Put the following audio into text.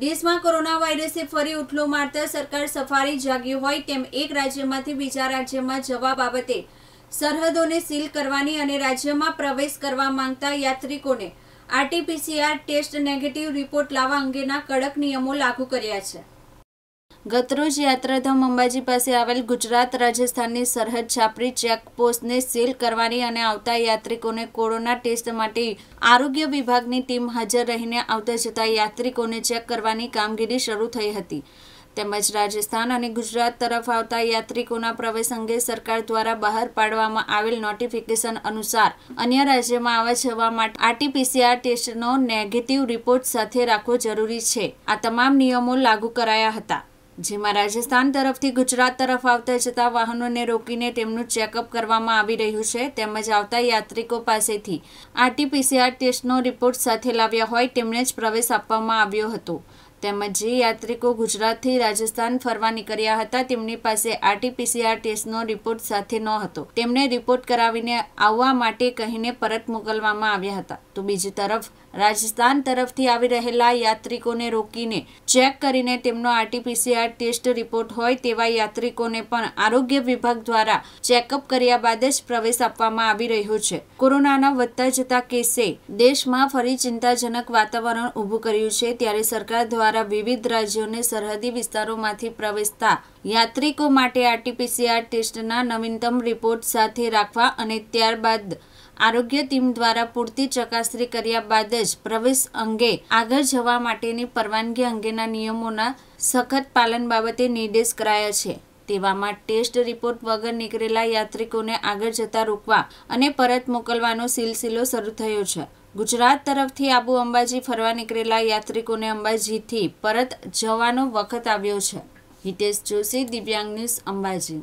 દેશમાં કોરોના વાયરસે ફરી ઉઠલો મારતા સરકાર સફારી જાગ્યું હોય તેમ એક રાજ્યમાંથી બીજા રાજ્યમાં જવા બાબતે સરહદોને સીલ કરવાની અને રાજ્યમાં પ્રવેશ કરવા માંગતા યાત્રિકોને આરટીપીસીઆર ટેસ્ટ નેગેટિવ રિપોર્ટ લાવવા અંગેના કડક નિયમો લાગુ કર્યા છે ગતરોજ યાત્રાધામ અંબાજી પાસે આવેલ ગુજરાત રાજસ્થાનની સરહદ છાપરી ચેકપોસ્ટને સીલ કરવાની અને આવતા યાત્રિકોને કોરોના ટેસ્ટ માટે આરોગ્ય વિભાગની ટીમ હાજર રહીને આવતા જતા યાત્રિકોને ચેક કરવાની કામગીરી શરૂ થઈ હતી તેમજ રાજસ્થાન અને ગુજરાત તરફ આવતા યાત્રિકોના પ્રવેશ અંગે સરકાર દ્વારા બહાર પાડવામાં આવેલ નોટિફિકેશન અનુસાર અન્ય રાજ્યમાં આવવા જવા માટે આરટીપીસીઆર ટેસ્ટનો નેગેટિવ રિપોર્ટ સાથે રાખવો જરૂરી છે આ તમામ નિયમો લાગુ કરાયા હતા જેમાં રાજસ્થાન તરફથી ગુજરાત તરફ આવતા જતા વાહનોને રોકીને તેમનું ચેકઅપ કરવામાં આવી રહ્યું છે તેમજ આવતા યાત્રિકો પાસેથી આરટીપીસીઆર ટેસ્ટનો રિપોર્ટ સાથે લાવ્યા હોય તેમને જ પ્રવેશ આપવામાં આવ્યો હતો તેમજ જે યાત્રિકો ગુજરાતથી રાજસ્થાન ફરવા નીકળ્યા હતા તેમની પાસે આરટીપીસીઆર ટેસ્ટનો રિપોર્ટ સાથે ન હતો તેમને રિપોર્ટ કરાવીને આવવા માટે કહીને પરત મોકલવામાં આવ્યા હતા તો બીજી તરફ રાજસ્થાન તરફથી આવી રહેલા યાત્રિકોને રોકીને ચેક કરીને તેમનો આરટીપીસીઆર ટેસ્ટ રિપોર્ટ હોય તેવા યાત્રિકોને પણ આરોગ્ય વિભાગ દ્વારા ચેકઅપ કર્યા બાદ જ પ્રવેશ આપવામાં આવી રહ્યો છે કોરોનાના વધતા જતા કેસે દેશમાં ફરી ચિંતાજનક વાતાવરણ ઊભું કર્યું છે ત્યારે સરકાર દ્વારા દ્વારા વિવિધ રાજ્યોને સરહદી વિસ્તારોમાંથી પ્રવેશતા યાત્રિકો માટે આરટીપીસીઆર ટેસ્ટના નવીનતમ રિપોર્ટ સાથે રાખવા અને ત્યારબાદ આરોગ્ય ટીમ દ્વારા પૂરતી ચકાસણી કર્યા બાદ જ પ્રવેશ અંગે આગળ જવા માટેની પરવાનગી અંગેના નિયમોના સખત પાલન બાબતે નિર્દેશ કરાયા છે તેવામાં ટેસ્ટ રિપોર્ટ વગર નીકળેલા યાત્રિકોને આગળ જતા રોકવા અને પરત મોકલવાનો સિલસિલો શરૂ થયો છે ગુજરાત તરફથી આબુ અંબાજી ફરવા નીકળેલા યાત્રિકોને અંબાજીથી પરત જવાનો વખત આવ્યો છે હિતેશ જોશી દિવ્યાંગ ન્યૂઝ અંબાજી